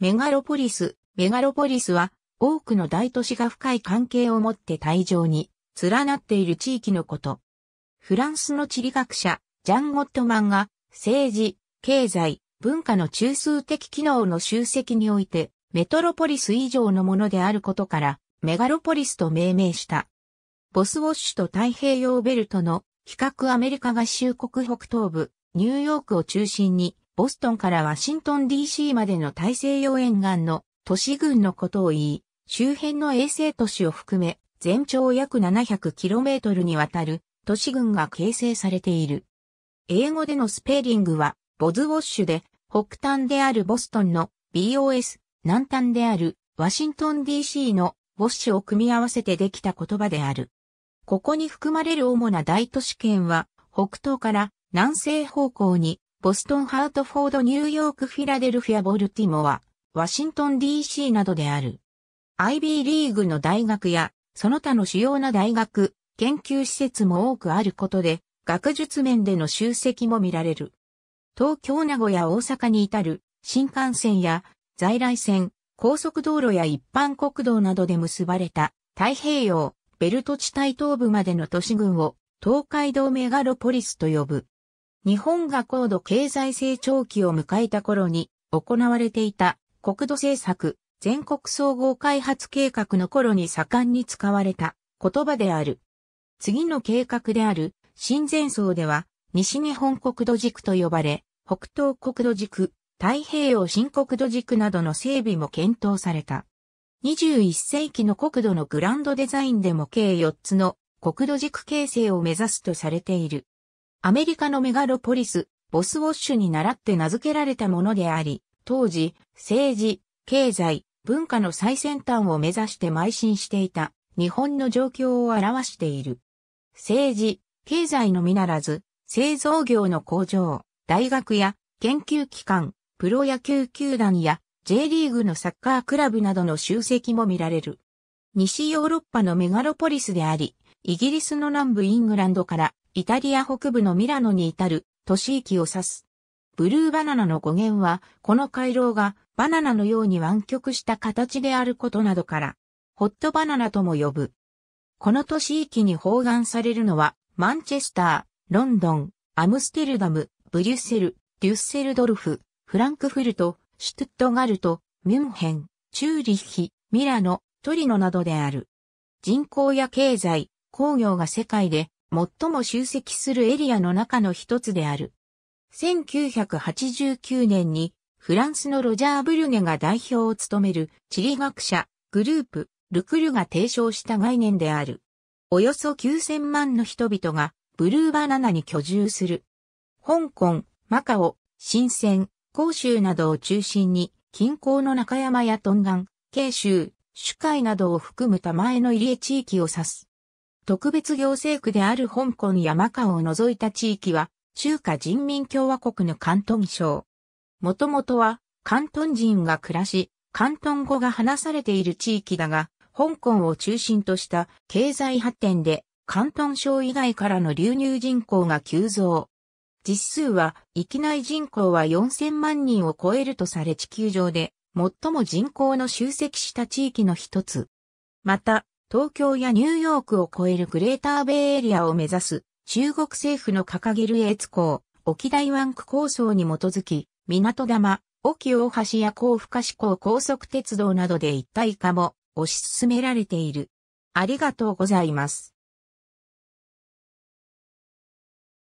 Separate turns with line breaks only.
メガロポリス、メガロポリスは、多くの大都市が深い関係を持って大状に連なっている地域のこと。フランスの地理学者、ジャン・ゴットマンが、政治、経済、文化の中枢的機能の集積において、メトロポリス以上のものであることから、メガロポリスと命名した。ボスウォッシュと太平洋ベルトの、比較アメリカ合衆国北東部、ニューヨークを中心に、ボストンからワシントン DC までの大西洋沿岸の都市群のことを言い、周辺の衛星都市を含め、全長約 700km にわたる都市群が形成されている。英語でのスペーリングは、ボズウォッシュで、北端であるボストンの BOS、南端であるワシントン DC のウォッシュを組み合わせてできた言葉である。ここに含まれる主な大都市圏は、北東から南西方向にボストン、ハートフォード、ニューヨーク、フィラデルフィア、ボルティモア、ワシントン DC などである。IB リーグの大学や、その他の主要な大学、研究施設も多くあることで、学術面での集積も見られる。東京、名古屋、大阪に至る新幹線や在来線、高速道路や一般国道などで結ばれた太平洋、ベルト地帯東部までの都市群を東海道メガロポリスと呼ぶ。日本が高度経済成長期を迎えた頃に行われていた国土政策全国総合開発計画の頃に盛んに使われた言葉である。次の計画である新前層では西日本国土軸と呼ばれ、北東国土軸、太平洋新国土軸などの整備も検討された。21世紀の国土のグランドデザインでも計4つの国土軸形成を目指すとされている。アメリカのメガロポリス、ボスウォッシュに倣って名付けられたものであり、当時、政治、経済、文化の最先端を目指して邁進していた日本の状況を表している。政治、経済のみならず、製造業の工場、大学や研究機関、プロ野球球団や J リーグのサッカークラブなどの集積も見られる。西ヨーロッパのメガロポリスであり、イギリスの南部イングランドからイタリア北部のミラノに至る都市域を指す。ブルーバナナの語源は、この回廊がバナナのように湾曲した形であることなどから、ホットバナナとも呼ぶ。この都市域に包含されるのは、マンチェスター、ロンドン、アムステルダム、ブリュッセル、デュッセルドルフ、フランクフルト、シュトゥットガルト、ミュンヘン、チューリッヒ、ミラノ、トリノなどである。人口や経済、工業が世界で最も集積するエリアの中の一つである。1989年にフランスのロジャー・ブリュネが代表を務める地理学者、グループ、ルクルが提唱した概念である。およそ9000万の人々がブルーバナナに居住する。香港、マカオ、深セン、広州などを中心に近郊の中山やトンガン、慶州、主海などを含む玉江の入江地域を指す。特別行政区である香港山川を除いた地域は、中華人民共和国の広東省。もともとは、広東人が暮らし、広東語が話されている地域だが、香港を中心とした経済発展で、広東省以外からの流入人口が急増。実数は、域内人口は4000万人を超えるとされ地球上で、最も人口の集積した地域の一つ。また、東京やニューヨークを超えるグレーターベイエリアを目指す中国政府の掲げる越港、沖大湾区構想に基づき、港玉、沖大橋や高深市港高速鉄道などで一体化も推し進められている。ありがとうございます。